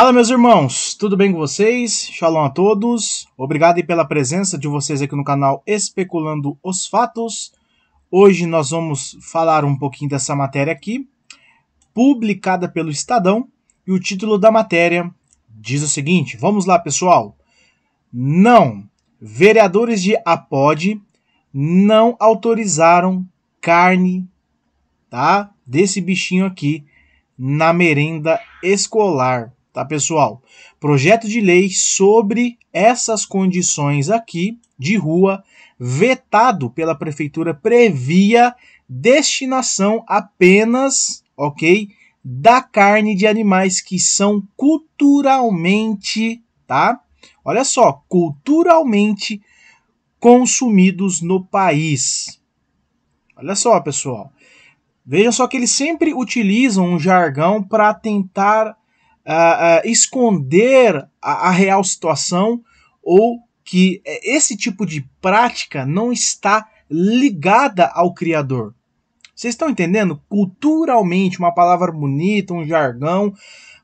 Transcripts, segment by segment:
Fala, meus irmãos, tudo bem com vocês? Shalom a todos. Obrigado pela presença de vocês aqui no canal Especulando os Fatos. Hoje nós vamos falar um pouquinho dessa matéria aqui, publicada pelo Estadão, e o título da matéria diz o seguinte: Vamos lá, pessoal. Não, vereadores de Apod não autorizaram carne, tá? Desse bichinho aqui na merenda escolar tá pessoal? Projeto de lei sobre essas condições aqui de rua, vetado pela prefeitura, previa destinação apenas, ok? Da carne de animais que são culturalmente, tá? Olha só, culturalmente consumidos no país. Olha só, pessoal. Vejam só que eles sempre utilizam um jargão para tentar uh, uh, esconder a, a real situação ou que esse tipo de prática não está ligada ao Criador. Vocês estão entendendo? Culturalmente, uma palavra bonita, um jargão,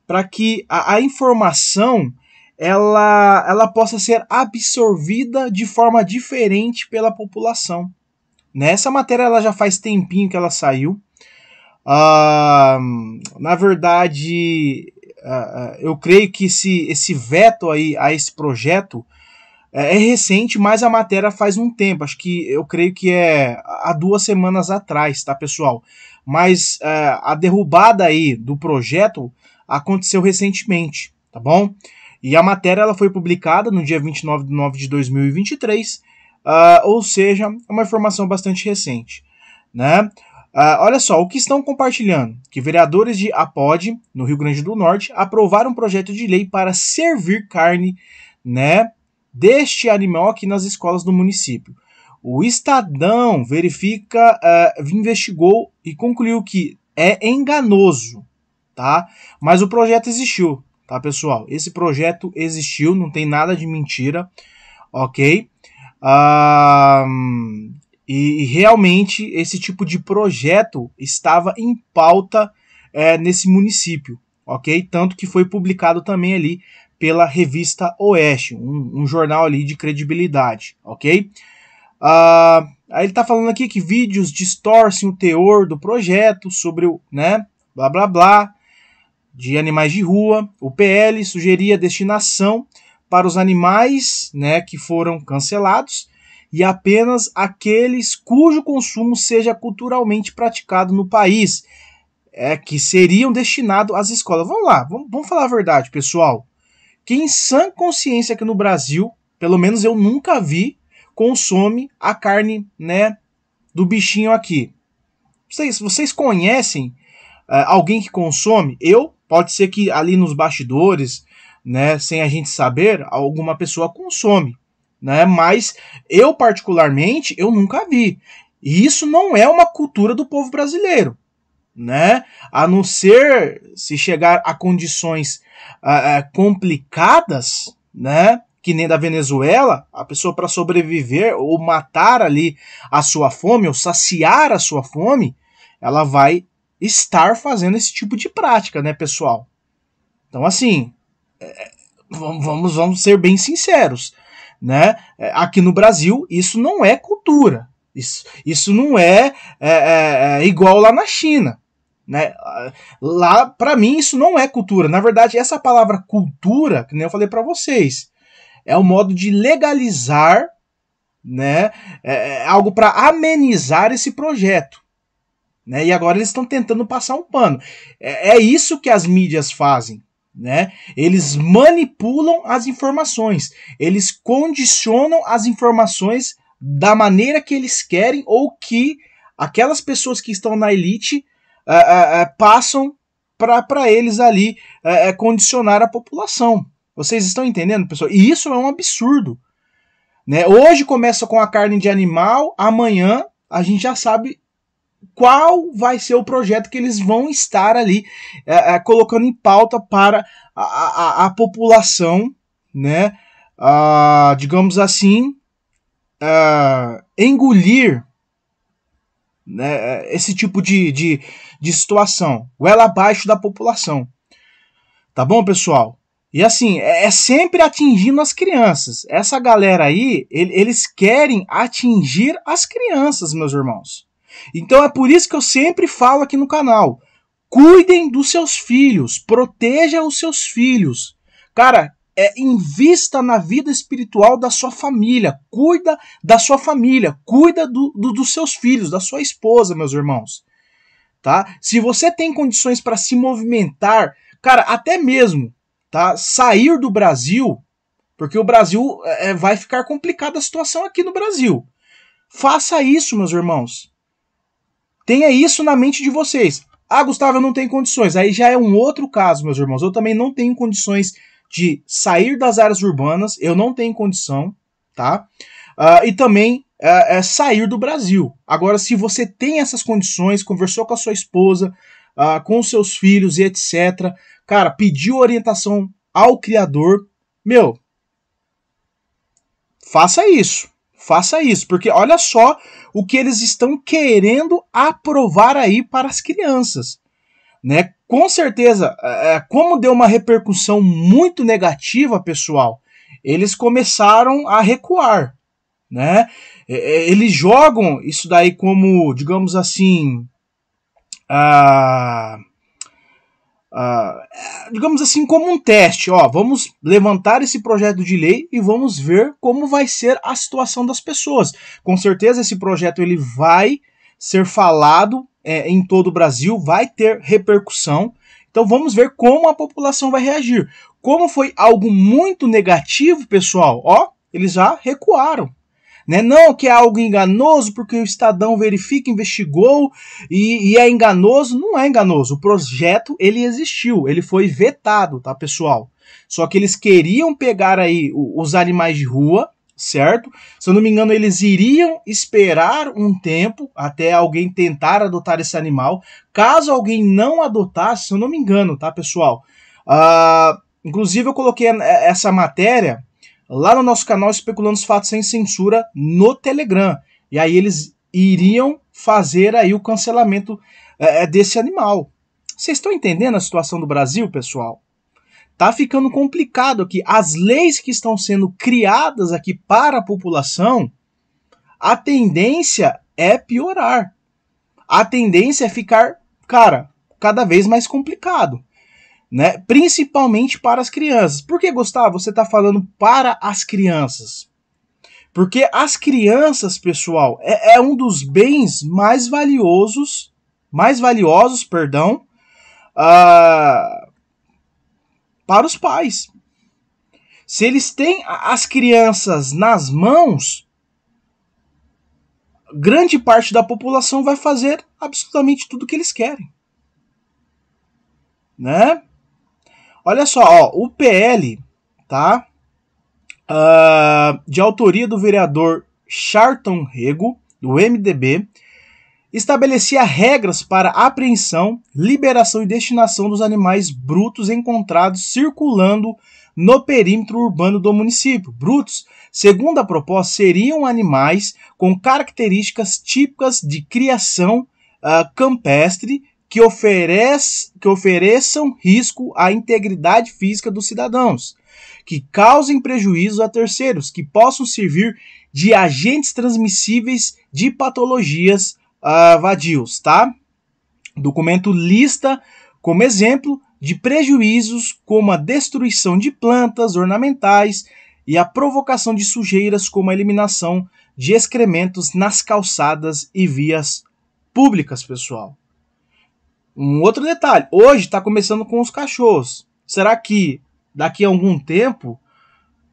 para que a, a, informação ela, ela possa ser absorvida de forma diferente pela população. Nessa né? matéria ela já faz tempinho que ela saiu. Ah, na verdade, ah, ah, eu creio que esse, esse veto aí a esse projeto é, é recente, mas a matéria faz um tempo. Acho que eu creio que é há duas semanas atrás, tá, pessoal? Mas é, a derrubada aí do projeto aconteceu recentemente, tá bom? E a matéria ela foi publicada no dia 29 de nove de 2023, ah, ou seja, é uma informação bastante recente, né? Ah, olha só, o que estão compartilhando? Que vereadores de APOD, no Rio Grande do Norte, aprovaram um projeto de lei para servir carne né, deste animal aqui nas escolas do município. O Estadão verifica, ah, investigou e concluiu que é enganoso, tá? Mas o projeto existiu, tá, pessoal? Esse projeto existiu, não tem nada de mentira, ok? Ah, e, realmente esse tipo de projeto estava em pauta é, nesse município, ok? Tanto que foi publicado também ali pela revista Oeste, um, um jornal ali de credibilidade, ok? Uh, aí ele está falando aqui que vídeos distorcem o teor do projeto sobre o, né, blá blá blá, de animais de rua. O PL sugeria destinação para os animais, né, que foram cancelados e apenas aqueles cujo consumo seja culturalmente praticado no país, é que seriam destinados às escolas. Vamos lá, vamos, vamos falar a verdade, pessoal. quem sã consciência que no Brasil, pelo menos eu nunca vi, consome a carne, né, do bichinho aqui. Vocês, vocês conhecem uh, alguém que consome? Eu, pode ser que ali nos bastidores, né, sem a gente saber, alguma pessoa consome né? Mas eu particularmente eu nunca vi. E isso não é uma cultura do povo brasileiro, né? A não ser se chegar a condições uh, complicadas, né? Que nem da Venezuela, a pessoa para sobreviver ou matar ali a sua fome ou saciar a sua fome, ela vai estar fazendo esse tipo de prática, né, pessoal? Então, assim, é, vamos, vamos ser bem sinceros né? É, aqui no Brasil, isso não é cultura. Isso, isso não é, é, é, é igual lá na China. Né? Lá, para mim, isso não é cultura. Na verdade, essa palavra cultura, que nem eu falei para vocês, é o um modo de legalizar né? É, é algo para amenizar esse projeto. Né? E agora eles estão tentando passar um pano. É, é, isso que as mídias fazem né? Eles manipulam as informações, eles condicionam as informações da maneira que eles querem ou que aquelas pessoas que estão na elite uh, uh, passam para eles ali uh, condicionar a população. Vocês estão entendendo, pessoal? E isso é um absurdo. Né? Hoje começa com a carne de animal, amanhã a gente já sabe qual vai ser o projeto que eles vão estar ali é, é, colocando em pauta para a, a, a população, né? Uh, digamos assim, uh, engolir né, esse tipo de, de, de situação, goela abaixo da população. Tá bom, pessoal? E assim, é, é sempre atingindo as crianças. Essa galera aí, ele, eles querem atingir as crianças, meus irmãos. Então é por isso que eu sempre falo aqui no canal: cuidem dos seus filhos, proteja os seus filhos. Cara, é, invista na vida espiritual da sua família, cuida da sua família, cuida do, do, dos seus filhos, da sua esposa, meus irmãos. Tá? Se você tem condições para se movimentar, cara, até mesmo tá, sair do Brasil, porque o Brasil é, é vai ficar complicada a situação aqui no Brasil. Faça isso, meus irmãos. Tenha isso na mente de vocês. Ah, Gustavo, eu não tenho condições. Aí já é um outro caso, meus irmãos. Eu também não tenho condições de sair das áreas urbanas. Eu não tenho condição, tá? Uh, e também uh, é sair do Brasil. Agora, se você tem essas condições, conversou com a sua esposa, uh, com seus filhos e etc., cara, pediu orientação ao Criador, meu, faça isso. Faça isso, porque olha só o que eles estão querendo aprovar aí para as crianças. Né? Com certeza, é, é, como deu uma repercussão muito negativa, pessoal, eles começaram a recuar. Né? É, eles jogam isso daí como, digamos assim, a. Ah, ah, digamos assim, como um teste. Ó, vamos levantar esse projeto de lei e vamos ver como vai ser a situação das pessoas. Com certeza esse projeto ele vai ser falado é, em todo o Brasil, vai ter repercussão. Então vamos ver como a população vai reagir. Como foi algo muito negativo, pessoal, ó, eles já recuaram. Né? Não que é algo enganoso, porque o Estadão verifica, investigou e, e é enganoso. Não é enganoso. O projeto ele existiu, ele foi vetado, tá, pessoal? Só que eles queriam pegar aí os animais de rua, certo? Se eu não me engano, eles iriam esperar um tempo até alguém tentar adotar esse animal. Caso alguém não adotasse, se eu não me engano, tá, pessoal? Uh, inclusive, eu coloquei essa matéria lá no nosso canal Especulando os Fatos Sem Censura no Telegram. E aí eles iriam fazer aí o cancelamento é, é, desse animal. Vocês estão entendendo a situação do Brasil, pessoal? Tá ficando complicado aqui. As leis que estão sendo criadas aqui para a população, a tendência é piorar. A tendência é ficar, cara, cada vez mais complicado né? Principalmente para as crianças. Por que, Gustavo, você está falando para as crianças? Porque as crianças, pessoal, é, é um dos bens mais valiosos, mais valiosos, perdão, uh, para os pais. Se eles têm as crianças nas mãos, grande parte da população vai fazer absolutamente tudo o que eles querem. Né? Olha só, ó, o PL, tá? Uh, de autoria do vereador Charton Rego, do MDB, estabelecia regras para apreensão, liberação e destinação dos animais brutos encontrados circulando no perímetro urbano do município. Brutos, segundo a proposta, seriam animais com características típicas de criação uh, campestre que, oferece, que ofereçam risco à integridade física dos cidadãos, que causem prejuízo a terceiros, que possam servir de agentes transmissíveis de patologias uh, vadios, tá? O documento lista como exemplo de prejuízos como a destruição de plantas ornamentais e a provocação de sujeiras como a eliminação de excrementos nas calçadas e vias públicas, pessoal. Um outro detalhe: hoje está começando com os cachorros. Será que daqui a algum tempo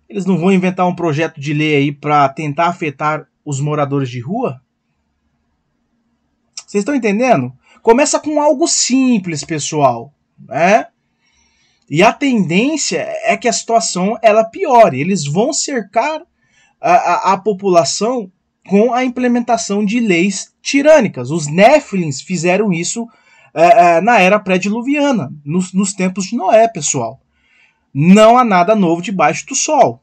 eles não vão inventar um projeto de lei aí para tentar afetar os moradores de rua? Vocês estão entendendo? Começa com algo simples, pessoal, né? E a tendência é que a situação ela piore. Eles vão cercar a, a, a população com a implementação de leis tirânicas. Os Néflins fizeram isso é, é, na era pré-diluviana, nos, nos tempos de Noé, pessoal. Não há nada novo debaixo do sol.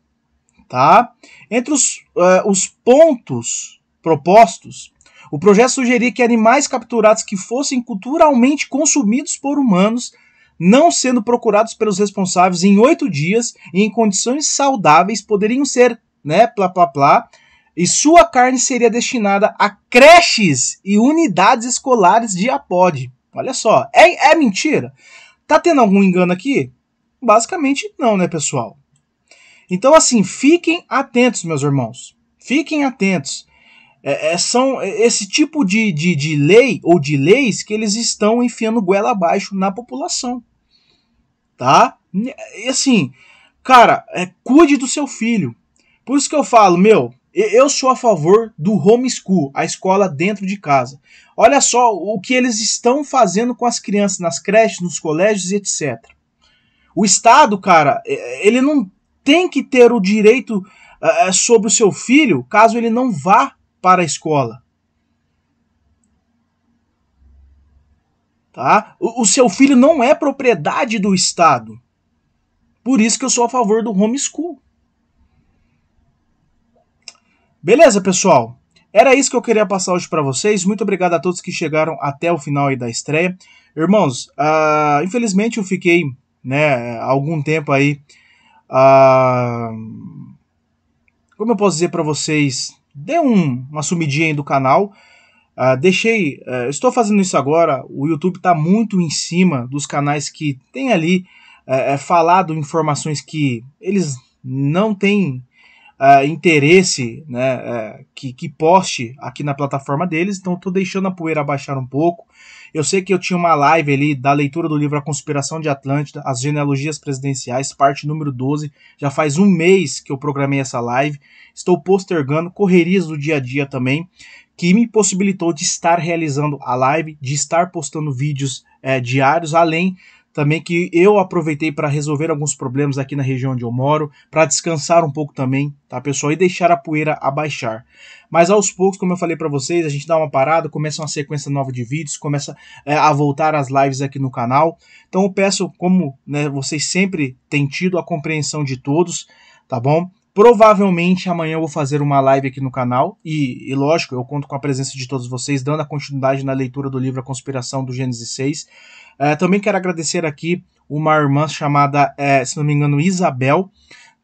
Tá? Entre os, é, os pontos propostos, o projeto sugeria que animais capturados que fossem culturalmente consumidos por humanos, não sendo procurados pelos responsáveis em oito dias e em condições saudáveis, poderiam ser, né, plá plá plá, e sua carne seria destinada a creches e unidades escolares de apode. Olha só, é, é mentira? Tá tendo algum engano aqui? Basicamente não, né, pessoal? Então, assim, fiquem atentos, meus irmãos. Fiquem atentos. É, é, são é, esse tipo de, de, de lei ou de leis que eles estão enfiando goela abaixo na população. Tá? E assim, cara, é, cuide do seu filho. Por isso que eu falo, meu, eu sou a favor do homeschool, a escola dentro de casa. Olha só o que eles estão fazendo com as crianças nas creches, nos colégios, etc. O Estado, cara, ele não tem que ter o direito uh, sobre o seu filho caso ele não vá para a escola. Tá? O, o seu filho não é propriedade do Estado. Por isso que eu sou a favor do homeschool. Beleza, pessoal? Era isso que eu queria passar hoje para vocês. Muito obrigado a todos que chegaram até o final da estreia. Irmãos, uh, infelizmente eu fiquei né, algum tempo aí. Uh, como eu posso dizer para vocês? Dei um, uma sumidinha aí do canal. Uh, deixei. Eh, estou fazendo isso agora. O YouTube está muito em cima dos canais que tem ali eh, eh, falado informações que eles não têm uh, interesse né, uh, que, que poste aqui na plataforma deles, então estou deixando a poeira baixar um pouco. Eu sei que eu tinha uma live ali da leitura do livro A Conspiração de Atlântida, As Genealogias Presidenciais, parte número 12. Já faz um mês que eu programei essa live. Estou postergando correrias do dia a dia também, que me possibilitou de estar realizando a live, de estar postando vídeos é, diários, além também que eu aproveitei para resolver alguns problemas aqui na região onde eu moro, para descansar um pouco também, tá pessoal, e deixar a poeira abaixar. Mas aos poucos, como eu falei para vocês, a gente dá uma parada, começa uma sequência nova de vídeos, começa é, a voltar as lives aqui no canal. Então eu peço, como né, vocês sempre têm tido a compreensão de todos, tá bom? Provavelmente amanhã eu vou fazer uma live aqui no canal e, e, lógico, eu conto com a presença de todos vocês, dando a continuidade na leitura do livro A Conspiração do Gênesis 6. É, também quero agradecer aqui uma irmã chamada, é, se não me engano, Isabel,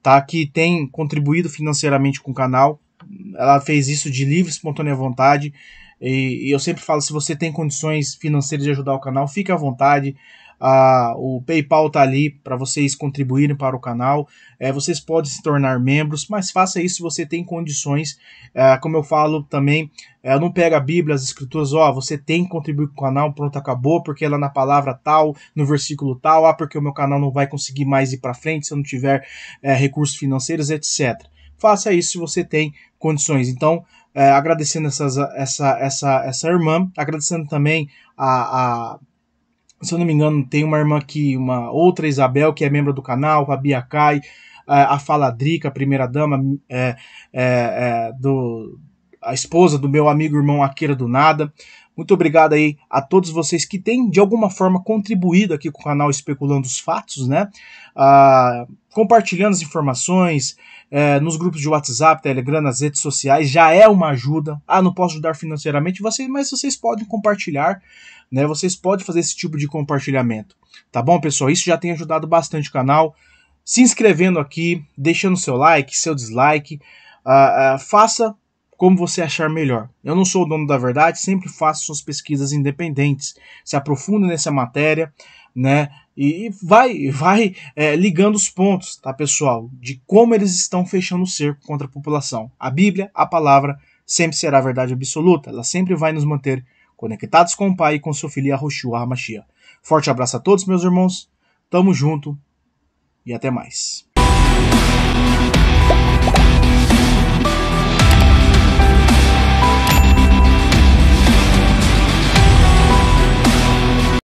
tá? Que tem contribuído financeiramente com o canal. Ela fez isso de livre, espontânea vontade. E, e eu sempre falo, se você tem condições financeiras de ajudar o canal, fique à vontade. Ah, o PayPal tá ali para vocês contribuírem para o canal. É, vocês podem se tornar membros, mas faça isso se você tem condições. É, como eu falo também, é, não pega a Bíblia, as Escrituras, ó, você tem que contribuir com o canal, pronto, acabou, porque ela é na palavra tal, no versículo tal, ah, porque o meu canal não vai conseguir mais ir para frente se eu não tiver é, recursos financeiros, etc. Faça isso se você tem condições. Então, é, agradecendo essas, essa, essa, essa irmã, agradecendo também a, a se eu não me engano, tem uma irmã aqui, uma outra Isabel, que é membro do canal, a Bia Kai, a Faladrica, a primeira dama, é, é, é, do, a esposa do meu amigo irmão Akira do Nada. Muito obrigado aí a todos vocês que têm, de alguma forma, contribuído aqui com o canal Especulando os Fatos, né? Ah, compartilhando as informações é, nos grupos de WhatsApp, Telegram, nas redes sociais, já é uma ajuda. Ah, não posso ajudar financeiramente, vocês, mas vocês podem compartilhar, né? Vocês podem fazer esse tipo de compartilhamento. Tá bom, pessoal? Isso já tem ajudado bastante o canal. Se inscrevendo aqui, deixando seu like, seu dislike. Uh, uh, faça como você achar melhor. Eu não sou o dono da verdade, sempre faço suas pesquisas independentes. Se aprofunda nessa matéria, né? E, vai, vai é, ligando os pontos, tá, pessoal, de como eles estão fechando o cerco contra a população. A Bíblia, a palavra, sempre será a verdade absoluta. Ela sempre vai nos manter conectados com o Pai e com seu filho Yahushua Hamashiach. Forte abraço a todos, meus irmãos. Tamo junto e até mais.